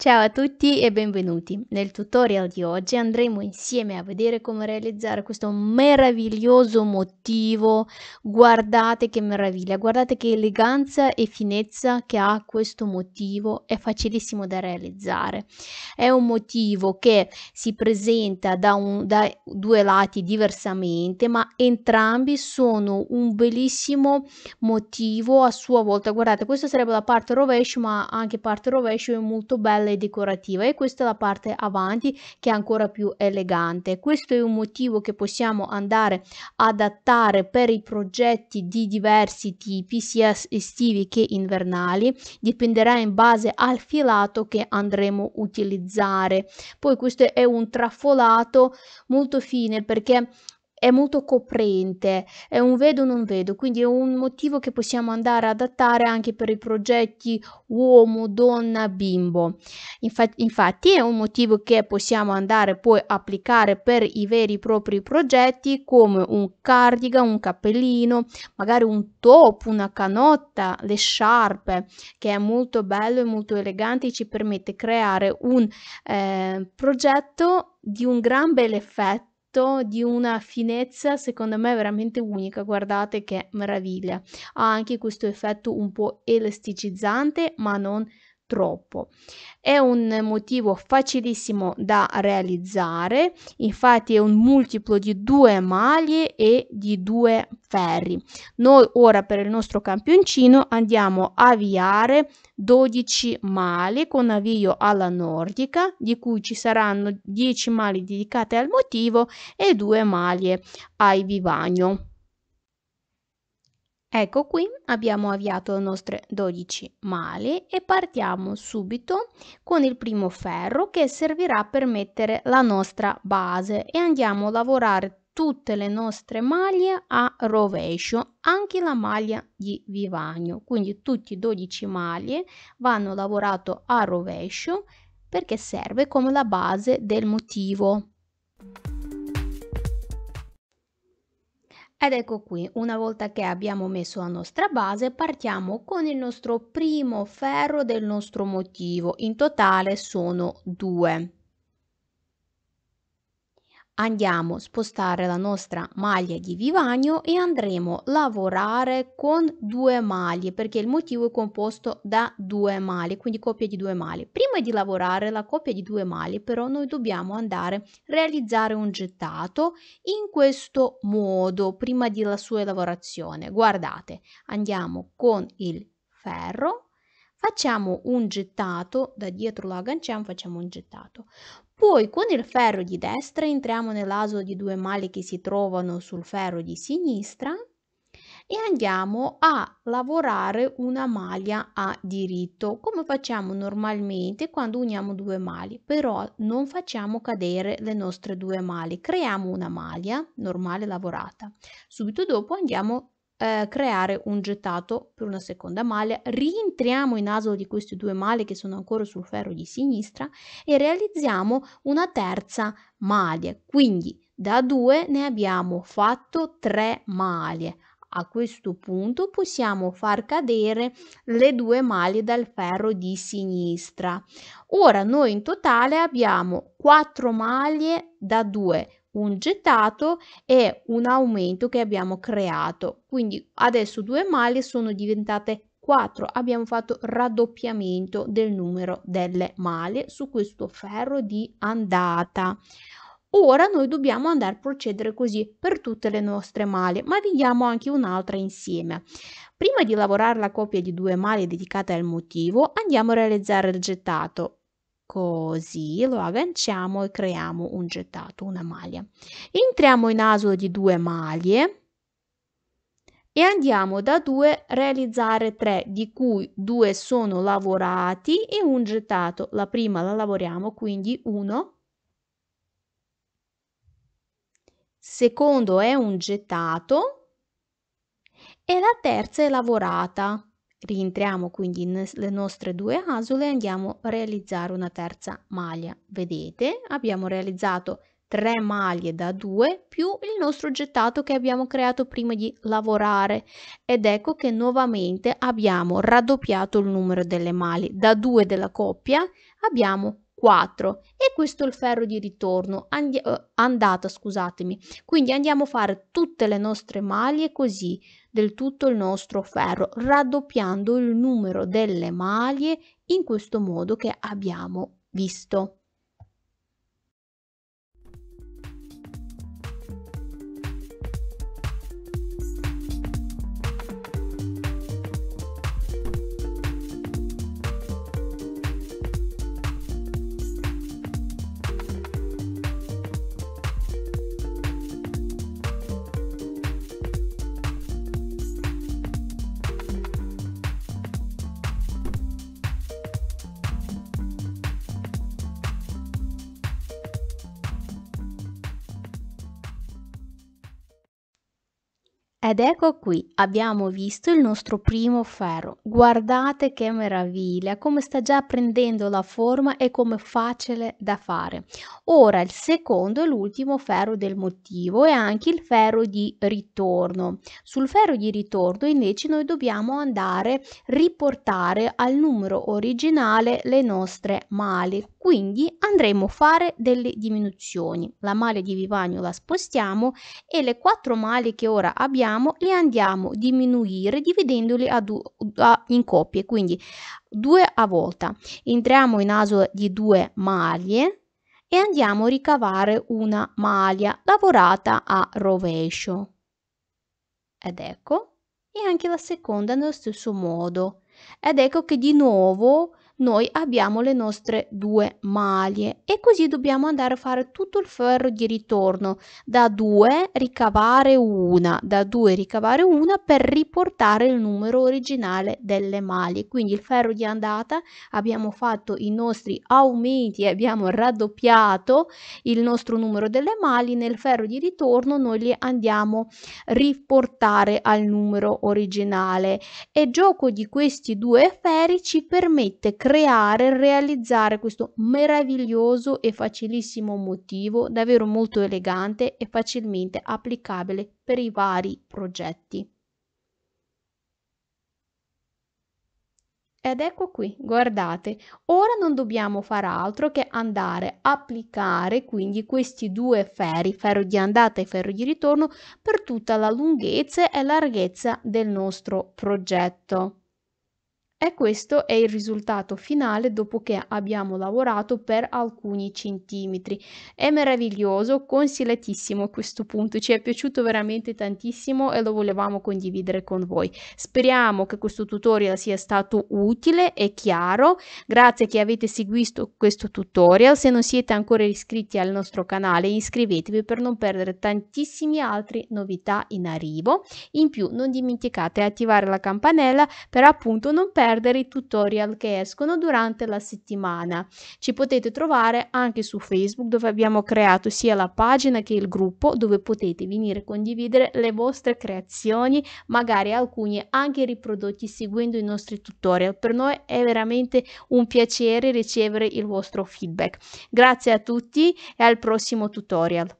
Ciao a tutti e benvenuti! Nel tutorial di oggi andremo insieme a vedere come realizzare questo meraviglioso motivo. Guardate che meraviglia, guardate che eleganza e finezza che ha questo motivo, è facilissimo da realizzare. È un motivo che si presenta da, un, da due lati diversamente, ma entrambi sono un bellissimo motivo a sua volta. Guardate, questa sarebbe la parte rovescio, ma anche parte rovescio è molto bella finale decorativa e questa è la parte avanti che è ancora più elegante. Questo è un motivo che possiamo andare adattare per i progetti di diversi tipi, sia estivi che invernali, dipenderà in base al filato che andremo a utilizzare. Poi questo è un trafolato molto fine perché è molto coprente, è un vedo non vedo, quindi è un motivo che possiamo andare ad adattare anche per i progetti uomo, donna, bimbo. Infatti, infatti è un motivo che possiamo andare poi ad applicare per i veri e propri progetti come un cardigan, un cappellino, magari un top, una canotta, le sciarpe, che è molto bello e molto elegante e ci permette di creare un eh, progetto di un gran bel effetto fatto di una finezza secondo me veramente unica, guardate che meraviglia. Ha anche questo effetto un po' elasticizzante ma non troppo. È un motivo facilissimo da realizzare, infatti è un multiplo di due maglie e di due ferri. Noi ora per il nostro campioncino andiamo a avviare 12 mali con avvio alla nordica, di cui ci saranno 10 mali dedicate al motivo e 2 maglie ai vivagno. Ecco qui abbiamo avviato le nostre 12 male e partiamo subito con il primo ferro che servirà per mettere la nostra base e andiamo a lavorare tutte le nostre maglie a rovescio, anche la maglia di vivagno. Quindi tutti i 12 maglie vanno lavorato a rovescio perché serve come la base del motivo. Ed ecco qui, una volta che abbiamo messo la nostra base, partiamo con il nostro primo ferro del nostro motivo. In totale sono due andiamo a spostare la nostra maglia di vivagno e andremo a lavorare con due maglie perché il motivo è composto da due maglie quindi coppia di due maglie prima di lavorare la coppia di due maglie però noi dobbiamo andare a realizzare un gettato in questo modo prima della sua lavorazione guardate andiamo con il ferro facciamo un gettato da dietro lo agganciamo facciamo un gettato poi con il ferro di destra entriamo nell'aso di due mali che si trovano sul ferro di sinistra e andiamo a lavorare una maglia a diritto come facciamo normalmente quando uniamo due mali però non facciamo cadere le nostre due mali creiamo una maglia normale lavorata subito dopo andiamo eh, creare un gettato per una seconda maglia, rientriamo in asolo di queste due maglie che sono ancora sul ferro di sinistra e realizziamo una terza maglia, quindi da due ne abbiamo fatto tre maglie. A questo punto possiamo far cadere le due maglie dal ferro di sinistra. Ora noi in totale abbiamo 4 maglie da 2 un gettato e un aumento che abbiamo creato. Quindi adesso due maglie sono diventate 4. Abbiamo fatto raddoppiamento del numero delle maglie su questo ferro di andata. Ora noi dobbiamo andare a procedere così per tutte le nostre maglie, ma vediamo anche un'altra insieme. Prima di lavorare la coppia di due maglie dedicate al motivo, andiamo a realizzare il gettato. Così lo agganciamo e creiamo un gettato, una maglia. Entriamo in asolo di due maglie e andiamo da 2 a realizzare 3, di cui 2 sono lavorati e un gettato. La prima la lavoriamo, quindi uno. Secondo è un gettato e la terza è lavorata rientriamo quindi nelle nostre due asole e andiamo a realizzare una terza maglia vedete abbiamo realizzato 3 maglie da 2 più il nostro gettato che abbiamo creato prima di lavorare ed ecco che nuovamente abbiamo raddoppiato il numero delle maglie da 2 della coppia abbiamo 4 e questo è il ferro di ritorno Andi- eh, andata scusatemi quindi andiamo a fare tutte le nostre maglie così del tutto il nostro ferro raddoppiando il numero delle maglie in questo modo che abbiamo visto Ed ecco qui, abbiamo visto il nostro primo ferro. Guardate che meraviglia, come sta già prendendo la forma e come facile da fare. Ora il secondo e l'ultimo ferro del motivo è anche il ferro di ritorno. Sul ferro di ritorno invece noi dobbiamo andare a riportare al numero originale le nostre male quindi andremo a fare delle diminuzioni la maglia di vivagno la spostiamo e le quattro maglie che ora abbiamo le andiamo a diminuire dividendole a due, a, in coppie quindi due a volta entriamo in aso di due maglie e andiamo a ricavare una maglia lavorata a rovescio ed ecco e anche la seconda nello stesso modo ed ecco che di nuovo noi abbiamo le nostre due maglie e così dobbiamo andare a fare tutto il ferro di ritorno da 2 ricavare una da 2 ricavare una per riportare il numero originale delle maglie quindi il ferro di andata abbiamo fatto i nostri aumenti abbiamo raddoppiato il nostro numero delle maglie nel ferro di ritorno noi li andiamo riportare al numero originale e gioco di questi due ferri ci permette creare e realizzare questo meraviglioso e facilissimo motivo, davvero molto elegante e facilmente applicabile per i vari progetti. Ed ecco qui, guardate, ora non dobbiamo fare altro che andare a applicare quindi questi due ferri, ferro di andata e ferro di ritorno, per tutta la lunghezza e larghezza del nostro progetto. E questo è il risultato finale dopo che abbiamo lavorato per alcuni centimetri. È meraviglioso, consigliatissimo a questo punto, ci è piaciuto veramente tantissimo e lo volevamo condividere con voi. Speriamo che questo tutorial sia stato utile e chiaro. Grazie che avete seguito questo tutorial. Se non siete ancora iscritti al nostro canale iscrivetevi per non perdere tantissime altre novità in arrivo. In più non dimenticate di attivare la campanella per appunto non perdere perdere i tutorial che escono durante la settimana. Ci potete trovare anche su Facebook dove abbiamo creato sia la pagina che il gruppo dove potete venire a condividere le vostre creazioni, magari alcuni anche riprodotti seguendo i nostri tutorial. Per noi è veramente un piacere ricevere il vostro feedback. Grazie a tutti e al prossimo tutorial.